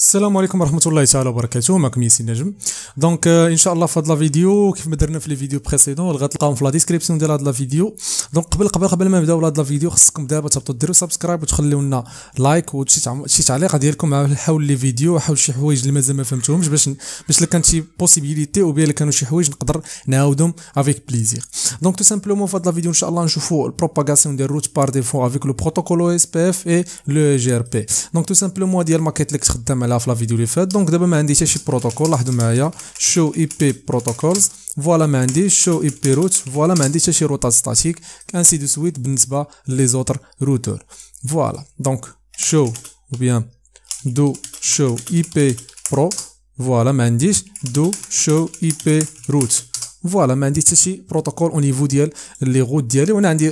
السلام عليكم ورحمه الله تعالى وبركاته معكم ياسين نجم دونك euh, ان شاء الله في هاد لا فيديو كيف ما درنا في لي فيديو بريسيدون غتلقاهم في لا ديسكريبسيون ديال هاد لا فيديو دونك قبل قبل قبل ما نبداو هذا لا فيديو خصكم دابا تهبطوا ديروا سبسكرايب وتخليو لنا لايك وشي تعليق ديالكم حول لي فيديو حول شي حوايج اللي مازال ما فهمتهمش باش باش لكان شي بوسيبيليتي او بيان كانوا شي حوايج نقدر نعاودهم افيك بليزير دونك تو سامبلومون في هاد لا فيديو ان شاء الله نشوفوا البروباغاسيون ديال روت بار ديفو افيك لو بروتوكول او اس بي اف اي لو جي ار بي دونك تو سامبلومون ديال الماكيت لك كتخدم عليها في لا فيديو اللي فات دونك دابا ما عندي حتى شي بروتوكول لاحظوا معايا شو اي بي بروتوكولز فوالا ما عنديش شو اي بي روت فوالا ما عندي حتى شي روتات ستاتيك انسي دو سويت بالنسبه لي زوتر روتور فوالا دونك شو وبيان دو شو اي بي برو فوالا ما عنديش دو شو اي بي روت فوالا ما عندي حتى شي بروتوكول او نيفو ديال لي غوت ديالي وانا عندي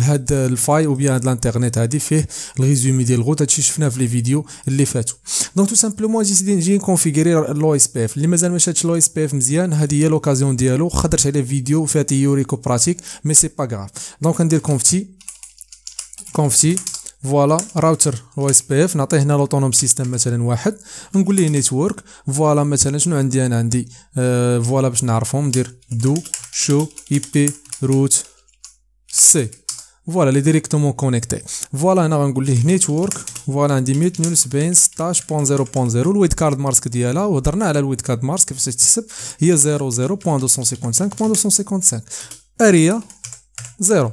هاد الفاي او بيان هاد الانترنيت هادي فيه الريزومي ديال الغوت هادشي شفناه في لي فيديو اللي فاتوا دونك تو سامبلومون جي سيدي نجي نكونفيكري لو اس بي اف اللي مازال ما شادش لو اس بي اف مزيان هادي هي لوكازيون ديالو خدرت عليه فيديو فيها تيوريكو براتيك مي سي با غاف دونك ندير كونفتي كونفتي فوالا راوتر واي اس بي اف نعطيه هنا لوتونوم سيستم مثلا واحد نقول ليه نيتورك فوالا مثلا شنو عندي انا عندي فوالا باش نعرفهم ندير دو شو اي بي روت سي فوالا لي ديريكتومون كونيكتي فوالا هنا غنقول ليه نيتورك فوالا عندي 172 16.0.0 الويد كارد مارسك ديالها وهضرنا على الويد كارد مارسك كيفاش تحسب هي 00.255.255 اريا 0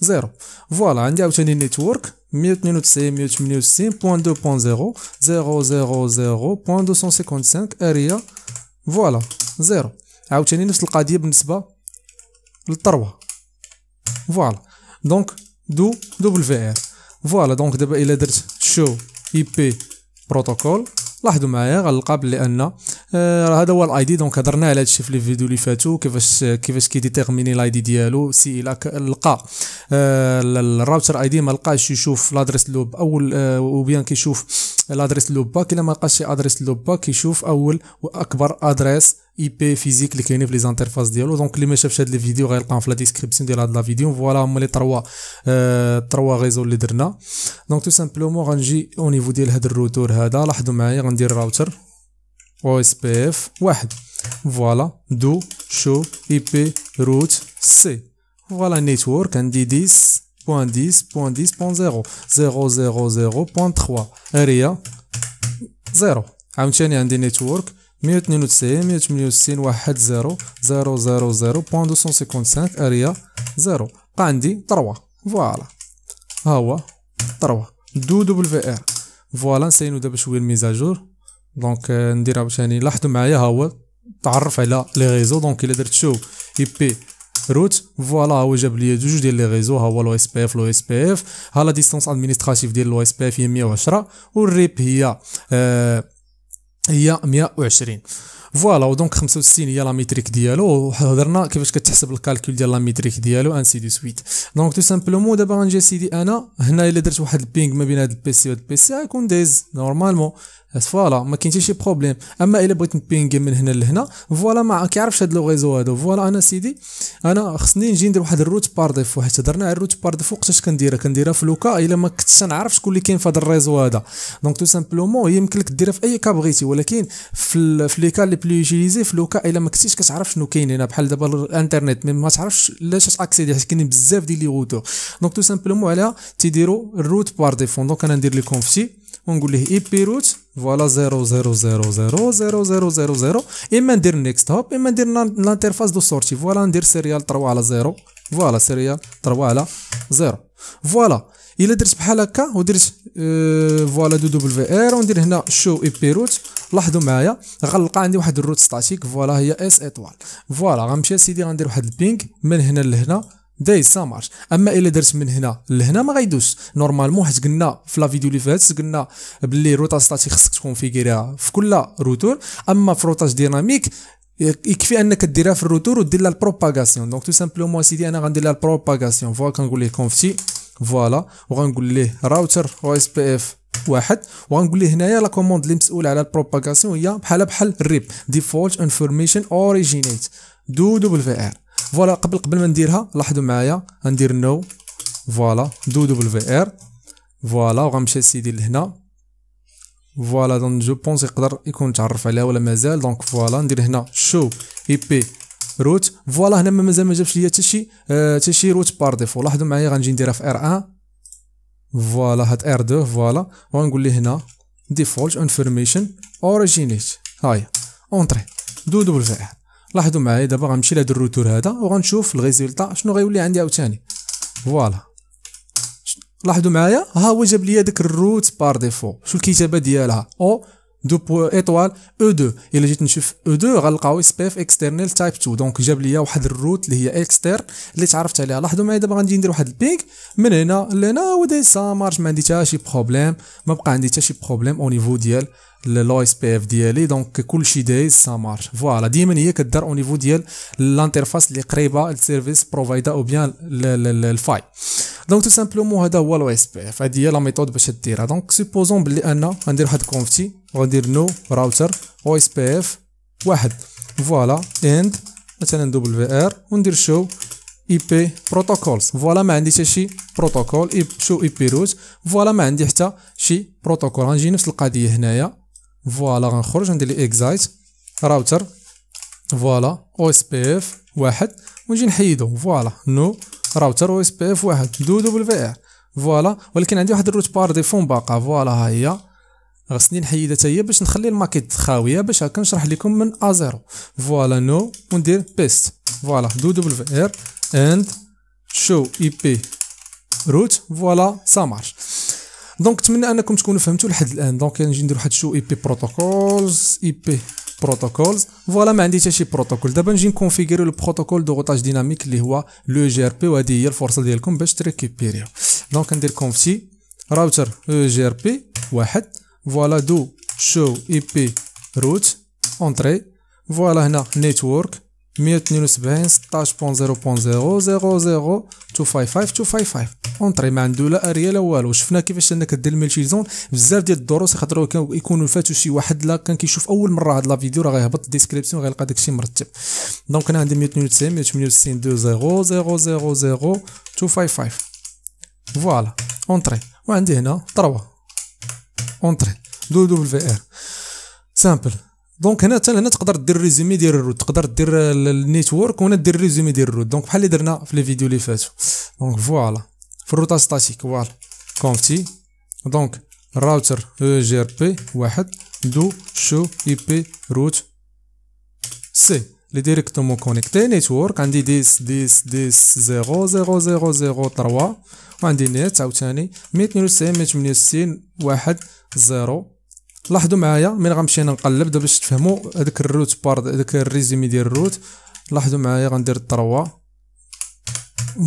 زيرو فوالا عندي عاوتاني نيتورك 192 168 بوان 2 بوان 0 0 0 0 بوان 255 اريا فوالا زيرو عاوتاني نفس القضيه بالنسبه للثروه فوالا دونك دو دوبل في ار فوالا دونك دابا الا درت شو اي بي بروتوكول لاحظوا معايا غنلقى بلي ان آه، راه هذا هو الاي دي دونك هضرنا على الشيء في لي فيديو اللي فاتوا كيفاش كيفاش كيديتيرميني الاي دي ديالو سي لقى الراوتر اي دي ما لقاش يشوف لادريس لوب اول آه، وبيان كيشوف لادريس لوب باك الا ما لقاش ادريس لوب باك كيشوف اول واكبر ادريس اي بي فيزيك اللي كاينين في لي زانترفاس ديالو دونك اللي ما شافش هاد الفيديو غيلقاهم في لا ديسكريبسيون ديال هاد لا فيديو فوالا هما لي تروا تروا غيزو اللي درنا دونك تو سامبلومون غنجي او نيفو ديال هاد الروتور هذا لاحظوا معايا غندير راوتر او اس بي اف واحد فوالا دو شو اي بي روت سي فوالا نيتورك عندي ديس بوان ديس بوان ديس بوان زيرو زيرو زيرو زيرو بوان تخوا اريا زيرو عاوتاني عندي نيتورك مية وتنين وتسعين مية وتمنية وستين واحد زيرو زيرو زيرو زيرو بوان دوسون سيكونت سانك اريا زيرو بقا عندي تروا فوالا ها هو تروا دو دوبل في ار فوالا نسينو دابا شويه الميزاجور دونك نديرها باش يعني لاحظوا معايا ها هو تعرف على لي ريزو دونك الا درت شو اي بي روت فوالا هو جاب لي جوج ديال لي ريزو ها هو لو اس بي اف لو اس بي اف ها لا ديستونس ادمينستراتيف ديال لو اس بي اف هي 110 والريب هي آه هي 120 فوالا ودونك 65 هي لا ميتريك ديالو وهضرنا كيفاش كتحسب الكالكول ديال لا ميتريك ديالو ان سي دي سويت دونك تو سامبلومون دابا غنجي سيدي انا هنا الا درت واحد البينغ ما بين هاد البي سي وهاد البي سي غيكون دايز نورمالمون فوالا ما كاين حتى شي بروبليم اما الا بغيت نبينغ من هنا لهنا فوالا ما كيعرفش هاد لو ريزو هادو فوالا انا سيدي انا خصني نجي ندير واحد الروت بار ديفو حيت هضرنا على الروت بار ديفو وقتاش كنديرها كنديرها في لوكا الا ما كنتش نعرف شكون اللي كاين في هاد الريزو هذا دونك تو سامبلومون يمكن لك ديرها في اي كاب بغيتي ولكن في لي كا اللي بلو يوتيليزي في لوكا الا ما كنتيش كتعرف شنو كاين هنا بحال دابا الانترنت ما تعرفش لاش تاكسيدي حيت كاينين بزاف ديال لي روتور دونك تو سامبلومون على تيديروا الروت بار ديفون دونك انا ندير لي كونفتي ونقول ليه اي بي روت فوالا 0 0 0 0 0 0 0 0 اما ندير نيكست هوب اما ندير لانترفاس دو سورتي فوالا ندير سيريال 3 على 0 فوالا سيريال 3 على 0 فوالا الا درت بحال هكا ودرت اه فوالا دو دوبل في ار وندير هنا شو اي بي روت لاحظوا معايا غنلقى عندي واحد الروت ستاتيك فوالا هي اس ايطوال فوالا غنمشي سيدي غندير واحد البينك من هنا لهنا دايز سا مارش اما الا درت من هنا لهنا ما غيدوش نورمالمون حيت قلنا في لا فيديو اللي فاتت قلنا باللي روتا ستاتيك خصك تكونفيكيريها في كل روتور اما في روتاج ديناميك يكفي انك ديرها في الروتور ودير لها البروباغاسيون دونك تو سامبلومون سيدي انا غندير لها البروباغاسيون فوا كنقول ليه كونفتي فوالا وغنقول ليه راوتر او اس بي اف واحد وغنقول ليه هنايا لا كوموند اللي مسؤوله على البروباغاسيون هي بحال بحال الريب ديفولت انفورميشن اوريجينيت دو دبل في ار فوالا قبل قبل ما نديرها لاحظوا معايا غندير نو فوالا دو دبل في ار فوالا وغنمشي سيدي لهنا فوالا دونك جو بونس يقدر يكون تعرف عليها ولا مازال دونك فوالا ندير هنا شو اي بي روت فوالا هنا مازال ما جابش ليا حتى شي حتى شي روت بار ديفو لاحظوا معايا غنجي نديرها في ار 1 فوالا هاد ار 2 فوالا وغنقول ليه هنا ديفولت انفورميشن اوريجينيت هاي اونتري دوزو بالفعل لاحظوا معايا دابا غنمشي لهاد الروتور هذا وغنشوف الريزلتا شنو غيولي عندي عاوتاني فوالا لاحظوا معايا ها هو جاب ليا داك الروت بار ديفو شو الكتابه ديالها او دو بو ايطوال او 2 الا جيت نشوف او 2 غنلقاو اس بي اف اكسترنال تايب 2 دونك جاب لي واحد الروت اللي هي اكستر اللي تعرفت عليها لاحظوا معايا دابا غندي ندير واحد البينغ من هنا لهنا ودي سا مارش ما عندي حتى شي بروبليم ما بقى عندي حتى شي بروبليم او نيفو ديال لو اس بي اف ديالي دونك كلشي دايز سا مارش فوالا ديما هي كدار او نيفو ديال لانترفاس اللي قريبه للسيرفيس بروفايدر او بيان الفاي دونك تو سامبلومون هذا هو الواي اس بي اف هذه هي لا ميثود باش ديرها دونك سيبوزون بلي انا غندير واحد كونفتي وغندير نو راوتر او اس بي اف واحد فوالا اند مثلا دوبل في ار وندير شو اي بي بروتوكولز فوالا ما عندي حتى شي بروتوكول شو اي بي روت فوالا ما عندي حتى شي بروتوكول غنجي نفس القضيه هنايا فوالا غنخرج ندير لي اكزايت راوتر فوالا او اس بي اف واحد ونجي نحيدو فوالا نو راوتر او اس بي اف واحد دو دوبل في ار فوالا ولكن عندي واحد الروت بار ديفون باقا فوالا ها هي غسني نحيدها حتى هي باش نخلي الماكيت خاويه باش هكا نشرح لكم من ا زيرو فوالا نو وندير بيست فوالا دو دوبل في ار اند شو اي بي روت فوالا سا مارش دونك نتمنى انكم تكونوا فهمتوا لحد الان دونك نجي ندير واحد شو اي بي بروتوكولز اي بي بروتوكولز فوالا ما عندي حتى شي بروتوكول دابا نجي نكونفيغيري البروتوكول دو غوتاج ديناميك اللي هو لو جي ار بي وهذه هي الفرصه ديالكم باش تريكيبيريو دونك ندير كونفتي راوتر او جي ار بي واحد فوالا دو شو اي بي روت اونتري فوالا هنا نيتورك 172 16.0.0 00 255 255 اونطري ما عنده لا لا والو شفنا كيفاش انك دير زون بزاف ديال الدروس خاطر يكونوا فاتوا شي واحد لا كان كيشوف اول مره هاد لا فيديو راه غيهبط الديسكريبسيون غيلقى داكشي مرتب دونك انا عندي 192 198 2 0 255 فوالا اونطري وعندي هنا 3 اونطري دو دوبل في ار سامبل دونك هنا حتى هنا تقدر دير ريزومي ديال الروت تقدر دير النيتورك وهنا دير ريزومي ديال الروت دونك بحال اللي درنا في لي فيديو اللي فاتوا دونك فوالا في الروتا ستاتيك فوالا كونفتي دونك راوتر او جي ار بي واحد دو شو اي بي روت سي لي ديريكتومون كونيكتي نيتورك عندي ديس ديس ديس زيرو زيرو زيرو زيرو تروا وعندي نت عاوتاني مية تنين وتسعين مية تمنية وستين واحد زيرو لاحظوا معايا من غنمشي انا نقلب دابا باش تفهموا هذاك الروت بارد هذاك الريزيمي ديال الروت لاحظوا معايا غندير التروا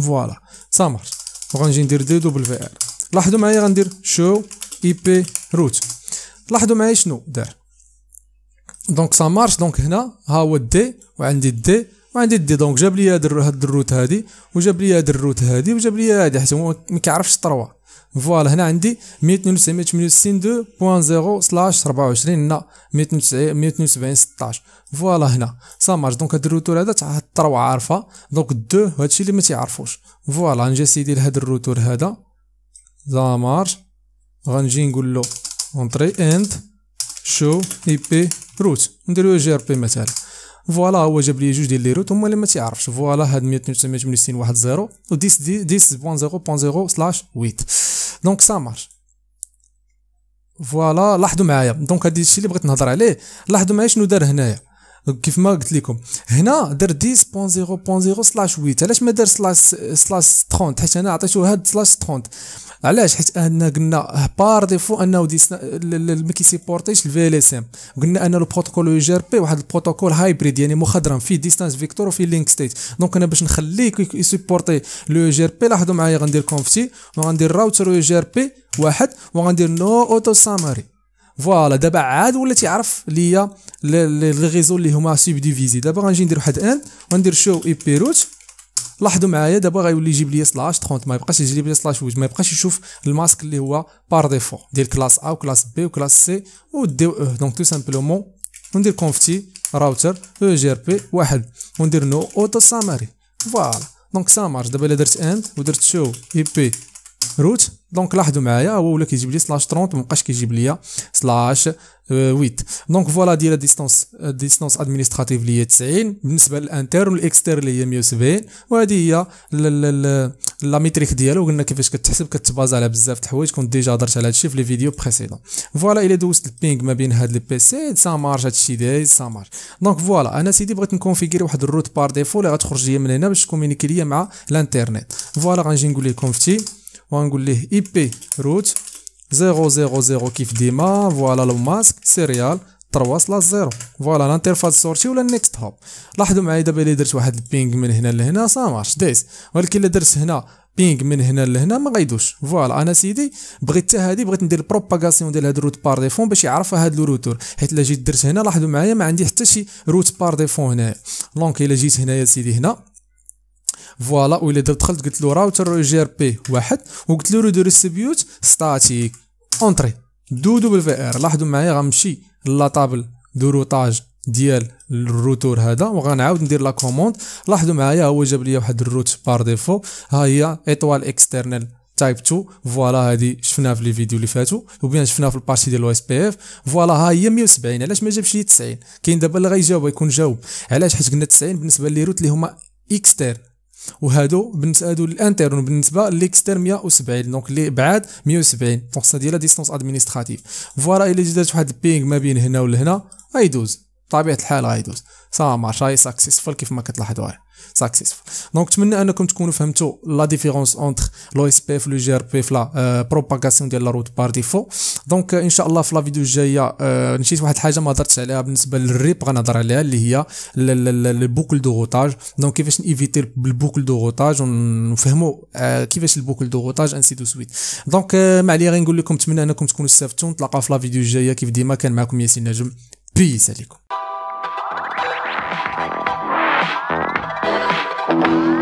فوالا سامر وغنجي ندير دي دوبل في ار لاحظوا معايا غندير شو اي بي روت لاحظوا معايا شنو دار دونك سا مارش دونك هنا ها هو دي وعندي دي وعندي دي دونك جاب لي هاد الروت هادي وجاب لي هاد الروت هادي وجاب لي هادي حيت هو ما كيعرفش 3 فوالا هنا عندي 268 سلاش 24 هنا 272 16 فوالا هنا سا مارش دونك هاد الروتور هذا تعطر عارفه دونك دو هادشي اللي ما تيعرفوش فوالا نجي سيدي لهاد الروتور هذا لا مارش غنجي نقول له اونتري اند شو اي بي روت نديرو جي ار بي مثلا فوالا هو جاب لي جوج ديال لي روت هما اللي ما تيعرفش فوالا هاد 168 واحد زيرو و 10 10.0.0 سلاش 8 دونك سا مارش فوالا لاحظوا معايا دونك هادشي اللي بغيت نهضر عليه لاحظوا معايا شنو دار هنايا كيف ما قلت لكم هنا دار 10.0.0 سلاش 8 علاش ما دار سلاش سلاش 30 حيت انا عطيتو هاد سلاش 30 علاش حيت انا قلنا بار ديفو انه ما كيسيبورتيش الفي ال اس ام قلنا ان البروتوكول يو جي ار بي واحد البروتوكول هايبريد يعني مخضرم فيه ديستانس فيكتور وفيه لينك ستيت دونك انا باش نخليه يسيبورتي لو جي ار بي لاحظوا معايا غندير كونفتي وغندير راوتر يو جي ار بي واحد وغندير نو اوتو سامري فوالا دابا عاد ولا تيعرف ليا لي ريزو اللي هما سوب ديفيزي دابا غنجي ندير واحد ان وندير شو اي بي روت لاحظوا معايا دابا غيولي يجيب لي سلاش 30 ما يبقاش يجيب لي سلاش ما يبقاش يشوف الماسك اللي هو بار ديفو ديال كلاس ا وكلاس بي وكلاس سي وديو اه دونك تو سامبلومون وندير كونفتي راوتر او جي ار بي واحد وندير نو اوتو ساماري فوالا دونك سا مارش دابا الا درت اند ودرت شو اي بي روت دونك لاحظوا معايا هو ولا كيجيب لي سلاش 30 مابقاش كيجيب لي سلاش 8 آه، دونك فوالا ديال ديستونس ديستونس ادمنستراتيف اللي هي 90 بالنسبه للانتر والاكستر اللي هي 170 وهذه هي لا ميتريك ديالو قلنا كيفاش كتحسب كتبازا على بزاف د الحوايج كنت ديجا هضرت على هادشي في لي فيديو بريسيدون فوالا الا دوزت البينغ ما بين هاد لي بيسي سا مارش هادشي دايز سا مارش دونك فوالا انا سيدي بغيت نكونفيكير واحد الروت بار ديفو اللي غتخرج ليا من هنا باش كومينيكي ليا مع الانترنت فوالا غنجي نقول لكم فتي ونقول ليه اي بي روت 000 كيف ديما فوالا لو ماسك سيريال 3 سلاس 0 فوالا الانترفاس سورتي ولا النيكست هاب لاحظوا معايا دابا الا درت واحد البينغ من هنا لهنا مارش دايس ولكن الا درت هنا بينغ من هنا لهنا ما غيدوش فوالا انا سيدي بغيت حتى هادي بغيت ندير بروباغاسيون ديال هاد الروت بار ديفون باش يعرف هاد لو روتور حيت الا جيت درت هنا لاحظوا معايا ما عندي حتى شي روت بار ديفون هنايا دونك الا جيت هنايا سيدي هنا فوالا وإلا دخلت قلت له راوتر جي ار بي واحد وقلت له دو ريسيبيوت ستاتيك اونتري دوبل في ار لاحظوا معايا غنمشي لا طابل دو روتاج ديال الروتور هذا وغنعاود ندير لا كوموند لاحظوا معايا هو جاب لي واحد الروت بار ديفو ها هي ايطوال اكسترنال تايب 2 فوالا هادي شفناها في لي فيديو اللي فاتوا وبيان شفناها في البارتي ديال الاو اس بي اف فوالا ها هي 170 علاش ما جابش لي 90 كاين دابا اللي غيجاوب غيكون جاوب علاش حيت قلنا 90 بالنسبه لي روت اللي هما اكسترن وهادو بالنسبه هادو الانترن بالنسبه ليكستر 170 دونك اللي بعاد 170 دونك سا ديال لا ديستونس ادمنستراتيف فوالا الا جات واحد البينغ ما بين هنا ولهنا هنا غيدوز بطبيعه الحال غيدوز سا مارشاي ساكسيسفول كيف ما كتلاحظوا ساكسيسفول دونك نتمنى انكم تكونوا فهمتوا لا ديفيرونس اونتر لو اس بي في لو جي ار بي في لا بروباغاسيون euh, ديال لا روت بار ديفو دونك ان شاء الله في لا فيديو الجايه euh, نشيت واحد الحاجه ما هضرتش عليها بالنسبه للريب غنهضر عليها اللي هي البوكل دو غوتاج دونك كيفاش نيفيتي البوكل دو غوتاج ونفهموا آه، كيفاش البوكل دو غوتاج انسي دو سويت دونك ما علي غير نقول لكم نتمنى انكم تكونوا استفدتوا نتلاقاو في لا فيديو الجايه كيف ديما كان معكم ياسين نجم بيس عليكم Thank you.